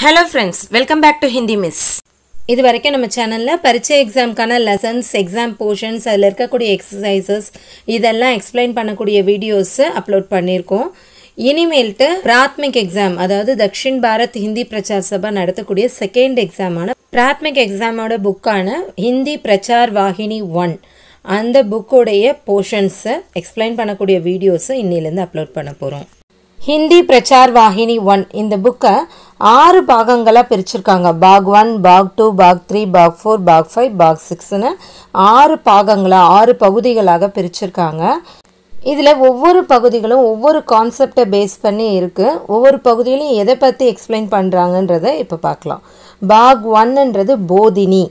hello friends welcome back to Hindi miss இது வரைக்கும் நம்ம சேனலில் பரிச்சை எக்ஸாமுக்கான லெசன்ஸ் எக்ஸாம் போர்ஷன்ஸ் அதில் இருக்கக்கூடிய எக்ஸசைசஸ் இதெல்லாம் எக்ஸ்பிளைன் பண்ணக்கூடிய வீடியோஸு அப்லோட் பண்ணியிருக்கோம் இனிமேல்ட்டு பிராத்மிக் எக்ஸாம் அதாவது தக்ஷின் பாரத் ஹிந்தி பிரச்சார் சபா நடத்தக்கூடிய செகண்ட் எக்ஸாமான பிராத்மிக் எக்ஸாமோட புக்கான ஹிந்தி பிரச்சார் வாகினி ஒன் அந்த புக்கோடைய போர்ஷன்ஸை எக்ஸ்பிளைன் பண்ணக்கூடிய வீடியோஸை இன்னிலேருந்து அப்லோட் பண்ண போகிறோம் ஹிந்தி பிரச்சார் வாஹினி ஒன் இந்த புக்கை ஆறு பாகங்களாக பிரிச்சிருக்காங்க பாக் ஒன் பாக் டூ பாக் த்ரீ பாக் ஃபோர் பாக் ஃபைவ் பாக் சிக்ஸ்னு ஆறு பாகங்களாக ஆறு பகுதிகளாக பிரிச்சிருக்காங்க இதில் ஒவ்வொரு பகுதிகளும் ஒவ்வொரு கான்செப்டை பேஸ் பண்ணி இருக்குது ஒவ்வொரு பகுதியிலையும் எதை பற்றி எக்ஸ்பிளைன் பண்ணுறாங்கன்றதை இப்போ பார்க்கலாம் பாக் ஒன்னுன்றது போதினி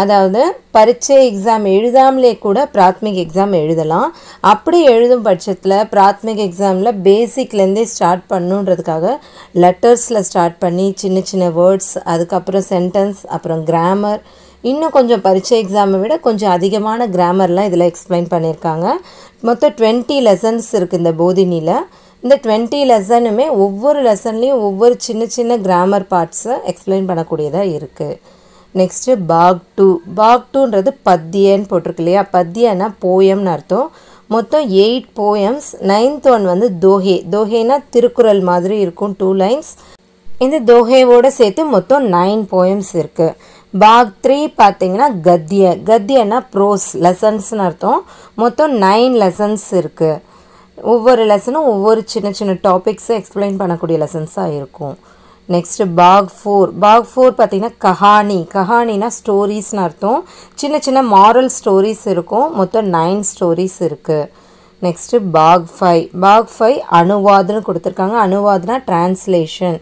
அதாவது பரீட்சை எக்ஸாம் எழுதாமலே கூட பிராத்மிக் எக்ஸாம் எழுதலாம் அப்படி எழுதும் பட்சத்தில் பிராத்மிக் எக்ஸாமில் பேசிக்லேருந்தே ஸ்டார்ட் பண்ணுன்றதுக்காக லெட்டர்ஸில் ஸ்டார்ட் பண்ணி சின்ன சின்ன வேர்ட்ஸ் அதுக்கப்புறம் சென்டென்ஸ் அப்புறம் கிராமர் இன்னும் கொஞ்சம் பரீட்சை எக்ஸாமை விட கொஞ்சம் அதிகமான கிராமர்லாம் இதில் எக்ஸ்பிளைன் பண்ணியிருக்காங்க மொத்தம் டுவெண்ட்டி லெசன்ஸ் இருக்குது இந்த போதினியில் இந்த டுவெண்ட்டி லெசனுமே ஒவ்வொரு லெசன்லேயும் ஒவ்வொரு சின்ன சின்ன கிராமர் பார்ட்ஸை எக்ஸ்பிளைன் பண்ணக்கூடியதாக இருக்குது நெக்ஸ்ட்டு பாக் டூ பாக் டூன்றது பத்தியன்னு போட்டிருக்கு இல்லையா பத்தியன்னா போயம்னு அர்த்தம் மொத்தம் எயிட் போயம்ஸ் நைன்த் ஒன் வந்து தோஹே தோஹேனா திருக்குறள் மாதிரி இருக்கும் டூ லைன்ஸ் இந்த தோஹேவோடு சேர்த்து மொத்தம் நைன் போயம்ஸ் இருக்குது பாக் த்ரீ பார்த்தீங்கன்னா கத்திய கத்தியன்னா ப்ரோஸ் லெசன்ஸ்னு அர்த்தம் மொத்தம் நைன் லெசன்ஸ் இருக்குது ஒவ்வொரு லெசனும் ஒவ்வொரு சின்ன சின்ன டாபிக்ஸும் எக்ஸ்பிளைன் பண்ணக்கூடிய லெசன்ஸாக இருக்கும் நெக்ஸ்ட்டு பாக் ஃபோர் பாக் ஃபோர் பார்த்திங்கன்னா கஹானி கஹானினா ஸ்டோரிஸ்னு அர்த்தம் சின்ன சின்ன மாரல் ஸ்டோரிஸ் இருக்கும் மொத்தம் நைன் ஸ்டோரிஸ் இருக்குது நெக்ஸ்ட்டு பாக் ஃபைவ் பாக் ஃபைவ் அணுவாதுன்னு கொடுத்துருக்காங்க அணுவாதுனா டிரான்ஸ்லேஷன்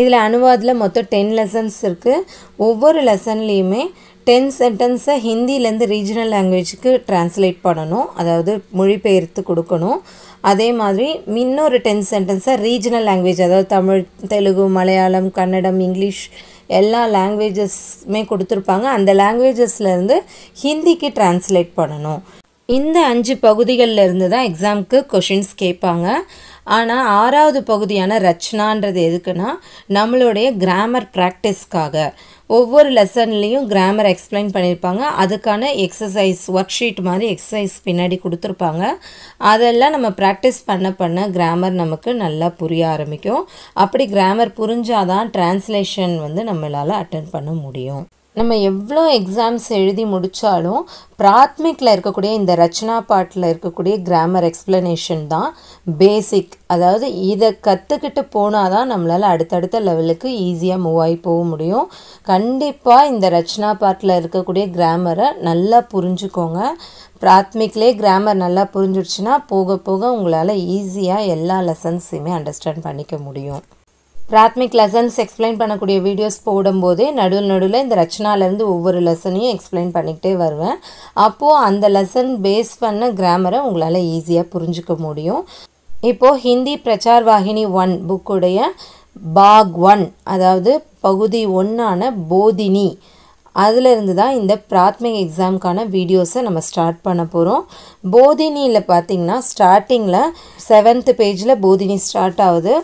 இதில் அணுவாதில் மொத்தம் டென் லெசன்ஸ் இருக்குது ஒவ்வொரு லெசன்லேயுமே டென் சென்டென்ஸை ஹிந்திலேருந்து ரீஜனல் லாங்குவேஜுக்கு ட்ரான்ஸ்லேட் பண்ணணும் அதாவது மொழிபெயர்த்து கொடுக்கணும் அதே மாதிரி இன்னொரு டென் சென்டென்ஸை ரீஜனல் லாங்குவேஜ் அதாவது தமிழ் தெலுங்கு மலையாளம் கன்னடம் இங்கிலீஷ் எல்லா லாங்குவேஜஸ்மே கொடுத்துருப்பாங்க அந்த லாங்குவேஜஸ்லேருந்து ஹிந்திக்கு ட்ரான்ஸ்லேட் பண்ணணும் இந்த அஞ்சு பகுதிகளில் இருந்து தான் எக்ஸாமுக்கு கொஷின்ஸ் கேட்பாங்க ஆனால் ஆறாவது பகுதியான ரச்சனான்றது எதுக்குன்னா நம்மளுடைய கிராமர் ப்ராக்டிஸ்க்காக ஒவ்வொரு லெசன்லேயும் கிராமர் எக்ஸ்பிளைன் பண்ணியிருப்பாங்க அதுக்கான எக்ஸசைஸ் ஒர்க் ஷீட் மாதிரி எக்ஸசைஸ் பின்னாடி கொடுத்துருப்பாங்க அதெல்லாம் நம்ம ப்ராக்டிஸ் பண்ண பண்ண கிராமர் நமக்கு நல்லா புரிய ஆரம்பிக்கும் அப்படி கிராமர் புரிஞ்சாதான் டிரான்ஸ்லேஷன் வந்து நம்மளால் அட்டன் பண்ண முடியும் நம்ம எவ்வளோ எக்ஸாம்ஸ் எழுதி முடித்தாலும் பிராத்மிக்கில் இருக்கக்கூடிய இந்த ரச்சனா பாட்டில் இருக்கக்கூடிய கிராமர் எக்ஸ்ப்ளனேஷன் தான் பேசிக் அதாவது இதை கற்றுக்கிட்டு போனால் தான் நம்மளால் அடுத்தடுத்த லெவலுக்கு ஈஸியாக மூவ் ஆகி போக முடியும் கண்டிப்பாக இந்த ரச்சனா பாட்டில் இருக்கக்கூடிய கிராமரை நல்லா புரிஞ்சுக்கோங்க பிராத்மிக்லே கிராமர் நல்லா புரிஞ்சிடுச்சுன்னா போக போக உங்களால் ஈஸியாக எல்லா லெசன்ஸையுமே அண்டர்ஸ்டாண்ட் பண்ணிக்க முடியும் பிராத்மிக் லெசன்ஸ் எக்ஸ்பிளைன் பண்ணக்கூடிய வீடியோஸ் போடும்போது நடுவில் நடுவில் இந்த ரச்சனாலேருந்து ஒவ்வொரு லெசனையும் எக்ஸ்பிளைன் பண்ணிக்கிட்டே வருவேன் அப்போது அந்த லெசன் பேஸ் பண்ண கிராமரை உங்களால் ஈஸியாக புரிஞ்சுக்க முடியும் இப்போது ஹிந்தி பிரச்சார் வாகினி ஒன் புக்குடைய பாக் ஒன் அதாவது பகுதி ஒன்றான போதினி அதிலிருந்து தான் இந்த பிராத்மிக் எக்ஸாமுக்கான வீடியோஸை நம்ம ஸ்டார்ட் பண்ண போகிறோம் போதினியில் பார்த்திங்கன்னா ஸ்டார்டிங்கில் செவன்த்து பேஜில் போதினி ஸ்டார்ட் ஆகுது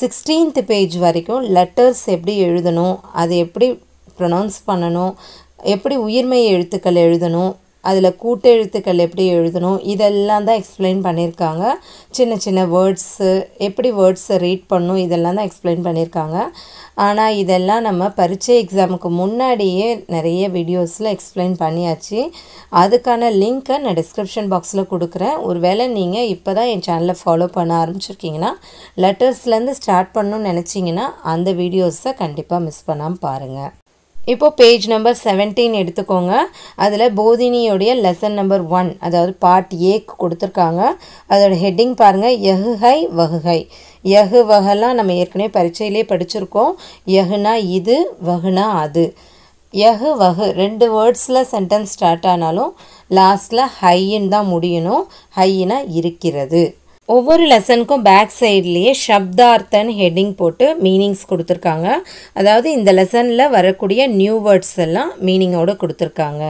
சிக்ஸ்டீன்த் பேஜ் வரைக்கும் லெட்டர்ஸ் எப்படி எழுதணும் அது எப்படி ப்ரொனவுன்ஸ் பண்ணணும் எப்படி உயிர்மை எழுத்துக்கள் எழுதணும் அதில் கூட்டெழுத்துக்கள் எப்படி எழுதணும் இதெல்லாம் தான் எக்ஸ்பிளைன் பண்ணியிருக்காங்க சின்ன சின்ன வேர்ட்ஸு எப்படி வேர்ட்ஸை ரீட் பண்ணும் இதெல்லாம் தான் எக்ஸ்பிளைன் பண்ணியிருக்காங்க ஆனால் இதெல்லாம் நம்ம பரீட்சை எக்ஸாமுக்கு முன்னாடியே நிறைய வீடியோஸில் எக்ஸ்பிளைன் பண்ணியாச்சு அதுக்கான லிங்க்கை நான் டிஸ்கிரிப்ஷன் பாக்ஸில் கொடுக்குறேன் ஒரு வேளை நீங்கள் இப்போ தான் என் சேனலை ஃபாலோ பண்ண ஆரம்பிச்சிருக்கீங்கன்னா லெட்டர்ஸ்லேருந்து ஸ்டார்ட் பண்ணணும்னு நினச்சிங்கன்னா அந்த வீடியோஸை கண்டிப்பாக மிஸ் பண்ணாமல் பாருங்கள் இப்போது பேஜ் நம்பர் செவன்டீன் எடுத்துக்கோங்க அதில் போதினியோடைய லெசன் நம்பர் ஒன் அதாவது பார்ட் ஏக்கு கொடுத்துருக்காங்க அதோட ஹெட்டிங் பாருங்கள் எஹுஹை வகுகை எஹு வகைலாம் நம்ம ஏற்கனவே பரீட்சையிலே படிச்சிருக்கோம் எஹுனா இது வகுனா அது எஹு வகு ரெண்டு வேர்ட்ஸில் சென்டென்ஸ் ஸ்டார்ட் ஆனாலும் லாஸ்ட்டில் ஹையின்னு தான் முடியணும் ஹையினா இருக்கிறது ஒவ்வொரு லெசனுக்கும் பேக் சைட்லேயே ஷப்தார்த்தன் ஹெட்டிங் போட்டு மீனிங்ஸ் கொடுத்துருக்காங்க அதாவது இந்த லெசனில் வரக்கூடிய நியூ வேர்ட்ஸ் எல்லாம் மீனிங்கோடு கொடுத்துருக்காங்க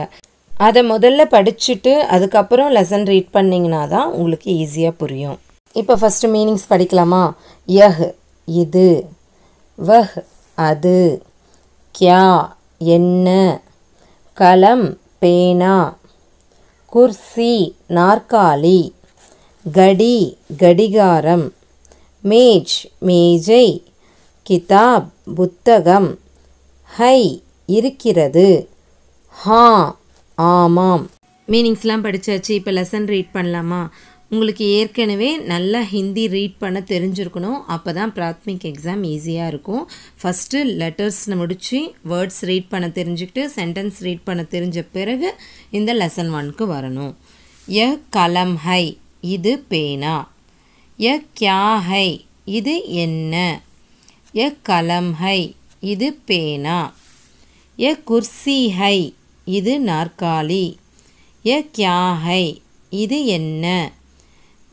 அதை முதல்ல படிச்சுட்டு அதுக்கப்புறம் லெசன் ரீட் பண்ணிங்கன்னா தான் உங்களுக்கு ஈஸியாக புரியும் இப்போ ஃபஸ்ட்டு மீனிங்ஸ் படிக்கலாமா யஹ் இது வஹ் அது கியா என்ன கலம் பேனா குர்சி நாற்காலி கடி கடிகாரம் மேஜ் மேஜை கிதாப் புத்தகம் ஹை இருக்கிறது ஹா ஆமாம் மீனிங்ஸ்லாம் படித்தாச்சு இப்போ லெசன் ரீட் பண்ணலாமா உங்களுக்கு ஏற்கனவே நல்லா ஹிந்தி ரீட் பண்ண தெரிஞ்சிருக்கணும் அப்போ தான் பிராத்மிக் எக்ஸாம் ஈஸியாக இருக்கும் ஃபஸ்ட்டு லெட்டர்ஸ் முடித்து வேர்ட்ஸ் ரீட் பண்ண தெரிஞ்சுக்கிட்டு சென்டென்ஸ் ரீட் பண்ண தெரிஞ்ச பிறகு இந்த லெசன் ஒனுக்கு வரணும் எ கலம் ஹை இது பேனா ய கியாஹை இது என்ன ய கலம்ஹை இது பேனா ய குர்சிஹை இது நாற்காலி ய கியாஹை இது என்ன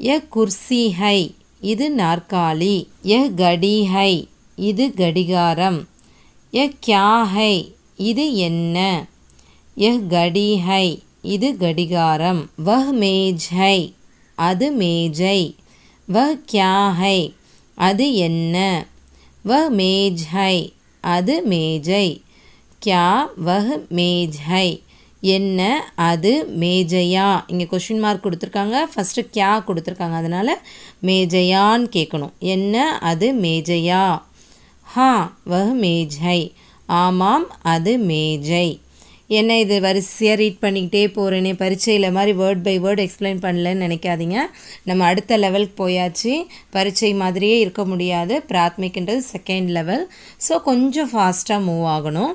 ய குர்சிஹை இது நாற்காலி ய கடிஹை இது கடிகாரம் ய கியாஹை இது என்ன ய கடிஹை இது கடிகாரம் வஹ் மேஜ்ஹை அது மேஜை வ கியாஹை அது என்ன வ மேஜ்ஹை அது மேஜை கியா வஹ் மேஜ்ஹை என்ன அது மேஜையா இங்கே கொஷின் மார்க் கொடுத்துருக்காங்க ஃபஸ்ட்டு கியா கொடுத்துருக்காங்க அதனால் மேஜையான்னு கேட்கணும் என்ன அது மேஜையா ஹா வஹ் மேஜ்ஹை ஆமாம் அது மேஜை என்ன இது வரிசையாக ரீட் பண்ணிக்கிட்டே போகிறேனே பரீட்சையில் மாதிரி வேர்ட் பை வேர்ட் எக்ஸ்பிளைன் பண்ணலன்னு நினைக்காதீங்க நம்ம அடுத்த லெவலுக்கு போயாச்சு பரீட்சை மாதிரியே இருக்க முடியாது பிராத்மிக்ன்றது செகண்ட் லெவல் ஸோ கொஞ்சம் ஃபாஸ்ட்டாக மூவ் ஆகணும்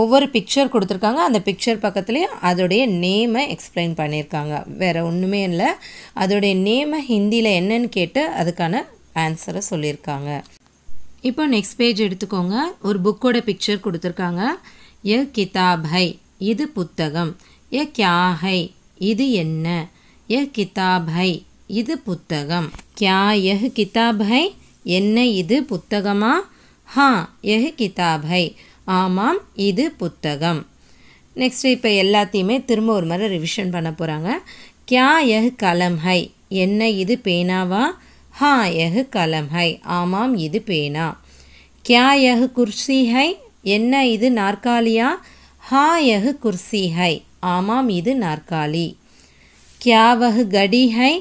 ஒவ்வொரு பிக்சர் கொடுத்துருக்காங்க அந்த பிக்சர் பக்கத்துலேயும் அதோடைய நேமை எக்ஸ்பிளைன் பண்ணியிருக்காங்க வேறு ஒன்றுமே இல்லை அதோடைய நேமை ஹிந்தியில் என்னன்னு கேட்டு அதுக்கான ஆன்சரை சொல்லியிருக்காங்க இப்போ நெக்ஸ்ட் பேஜ் எடுத்துக்கோங்க ஒரு புக்கோட பிக்சர் கொடுத்துருக்காங்க எ கிதாபை இது புத்தகம் எ கியாஹை இது என்ன எ கிதாபை இது புத்தகம் கியா எஹ் கிதாபை என்ன இது புத்தகமா ஹா எஹ் கிதாபை ஆமாம் இது புத்தகம் நெக்ஸ்ட் இப்போ எல்லாத்தையுமே திரும்ப ஒரு முறை ரிவிஷன் பண்ண போகிறாங்க கியா எஹ் கலம் ஹை என்ன இது பேனாவா ஹா எஹ் கலம் ஹை ஆமாம் இது பேனா கியா எஹ் குர்சி ஹை என்ன இது நாற்காலியா ஹா குர்சி ஹை ஆமாம் இது நாற்காலி கியா வகு கடி ஹை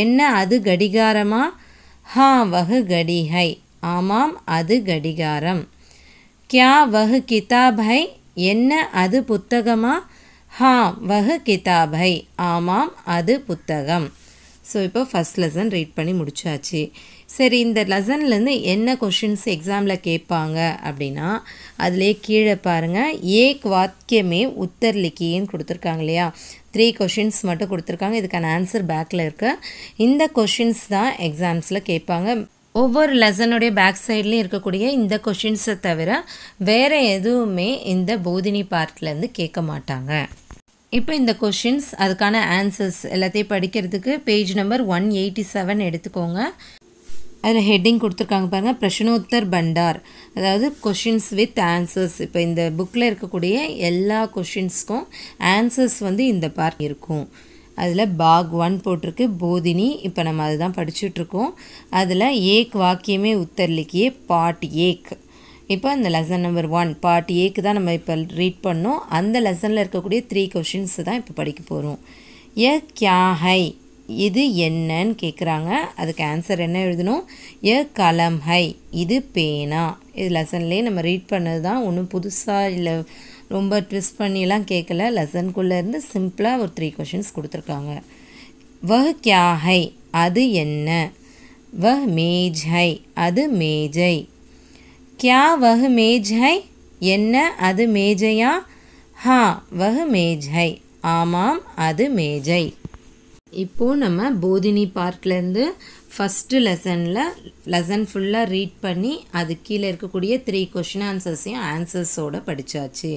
என்ன அது கடிகாரமா ஹா வகு கடி ஹை ஆமாம் அது கடிகாரம் கியா வகு கிதாப் ஹை என்ன அது புத்தகமா ஹா வகு கிதாப் ஹை ஆமாம் அது புத்தகம் ஸோ இப்போ ஃபஸ்ட் லெசன் ரீட் பண்ணி முடிச்சாச்சு சரி இந்த லெசன்லேருந்து என்ன கொஷின்ஸ் எக்ஸாமில் கேட்பாங்க அப்படின்னா அதிலே கீழே பாருங்கள் ஏக் வாக்கியமே உத்தர் லிக்கின்னு கொடுத்துருக்காங்க இல்லையா த்ரீ கொஷின்ஸ் மட்டும் கொடுத்துருக்காங்க இதுக்கான ஆன்சர் பேக்கில் இருக்க இந்த கொஷின்ஸ் தான் எக்ஸாம்ஸில் கேட்பாங்க ஒவ்வொரு லெசனுடைய பேக் சைட்லேயும் இருக்கக்கூடிய இந்த கொஷின்ஸை தவிர வேறு எதுவுமே இந்த போதினி பார்ட்லேருந்து கேட்க மாட்டாங்க இப்போ இந்த கொஷின்ஸ் அதுக்கான ஆன்சர்ஸ் எல்லாத்தையும் படிக்கிறதுக்கு page number one eighty seven எடுத்துக்கோங்க அதில் ஹெட்டிங் கொடுத்துருக்காங்க பாருங்கள் பிரஷ்னோத்தர் பண்டார் அதாவது கொஷின்ஸ் வித் ஆன்சர்ஸ் இப்போ இந்த புக்கில் இருக்கக்கூடிய எல்லா கொஷின்ஸ்க்கும் ஆன்சர்ஸ் வந்து இந்த பார்க் இருக்கும் அதில் பாக் ஒன் போட்டிருக்கு போதினி இப்போ நம்ம அதுதான் படிச்சுட்ருக்கோம் அதில் ஏக் வாக்கியமே உத்தர்லிக்கியே பாட் ஏக் இப்போ இந்த லெசன் நம்பர் ஒன் பார்ட் ஏக்கு தான் நம்ம இப்போ ரீட் பண்ணோம் அந்த லெசனில் இருக்கக்கூடிய த்ரீ கொஷின்ஸ் தான் இப்போ படிக்க போகிறோம் எ கியா ஹை இது என்னன்னு கேட்குறாங்க அதுக்கு ஆன்சர் என்ன எழுதணும் எ கலம் ஹை இது பேனா இது லெசன்லேயே நம்ம ரீட் பண்ணது தான் ஒன்றும் புதுசாக இல்லை ரொம்ப ட்விஸ்ட் பண்ணிலாம் கேட்கல லெசனுக்குள்ளே இருந்து சிம்பிளாக ஒரு த்ரீ கொஷின்ஸ் கொடுத்துருக்காங்க வஹ் கியா ஹை அது என்ன வஹ் மேஜ் ஹை அது மேஜை கியா வகு மேஜ் ஹை என்ன அது மேஜையா ஹா வகு மேஜ் ஹை ஆமாம் அது மேஜை இப்போது நம்ம போதினி பார்ட்லேருந்து ஃபஸ்ட்டு லெசனில் லெசன் ஃபுல்லாக ரீட் பண்ணி அது கீழே இருக்கக்கூடிய த்ரீ கொஷின் ஆன்சர்ஸையும் ஆன்சர்ஸோடு படித்தாச்சு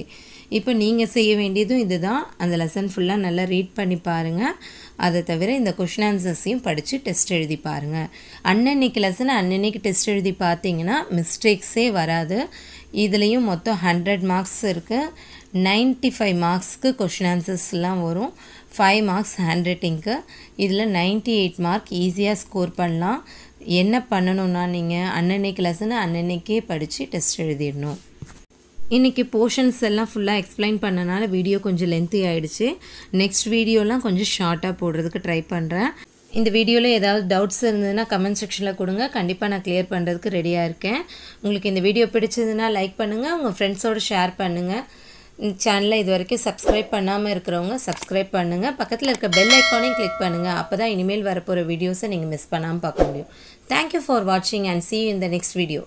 இப்போ நீங்கள் செய்ய வேண்டியதும் இதுதான் அந்த லெசன் ஃபுல்லாக நல்லா ரீட் பண்ணி பாருங்கள் அதை தவிர இந்த கொஷின் ஆன்சர்ஸையும் படித்து டெஸ்ட் எழுதி பாருங்கள் அன்னன்னைக்கு லெசனை அன்னன்னைக்கு டெஸ்ட் எழுதி பார்த்தீங்கன்னா மிஸ்டேக்ஸே வராது இதுலேயும் மொத்தம் ஹண்ட்ரட் மார்க்ஸ் இருக்குது நைன்ட்டி ஃபைவ் மார்க்ஸ்க்கு கொஷின் ஆன்சர்ஸ்லாம் வரும் ஃபைவ் மார்க்ஸ் ஹேண்ட் ரைட்டிங்க்கு இதில் நைன்ட்டி எயிட் மார்க் ஈஸியாக ஸ்கோர் பண்ணலாம் என்ன பண்ணணும்னா நீங்கள் அன்னன்னை கிளாஸ்னு அன்னன்னைக்கே படித்து டெஸ்ட் எழுதிடணும் இன்றைக்கி போர்ஷன்ஸ் எல்லாம் ஃபுல்லாக எக்ஸ்பிளைன் பண்ணனால வீடியோ கொஞ்சம் லென்த்தி ஆகிடுச்சு நெக்ஸ்ட் வீடியோலாம் கொஞ்சம் ஷார்ட்டாக போடுறதுக்கு ட்ரை பண்ணுறேன் இந்த வீடியோவில் ஏதாவது டவுட்ஸ் இருந்ததுன்னா கமெண்ட் செக்ஷனில் கொடுங்க கண்டிப்பாக நான் கிளியர் பண்ணுறதுக்கு ரெடியாக இருக்கேன் உங்களுக்கு இந்த வீடியோ பிடிச்சதுன்னா லைக் பண்ணுங்கள் உங்கள் ஃப்ரெண்ட்ஸோடு ஷேர் பண்ணுங்கள் சேனலை இது வரைக்கும் சப்ஸ்கிரைப் பண்ணாமல் இருக்கிறவங்க சப்ஸ்கிரைப் பண்ணுங்கள் பக்கத்தில் இருக்க பெல் ஐக்கானையும் கிளிக் பண்ணுங்கள் அப்போ தான் இனிமேல் வரப்போகிற வீடியோஸை நீங்கள் மிஸ் பண்ணாமல் பார்க்க முடியும் தேங்க்யூ ஃபார் வாட்சிங் and see in next video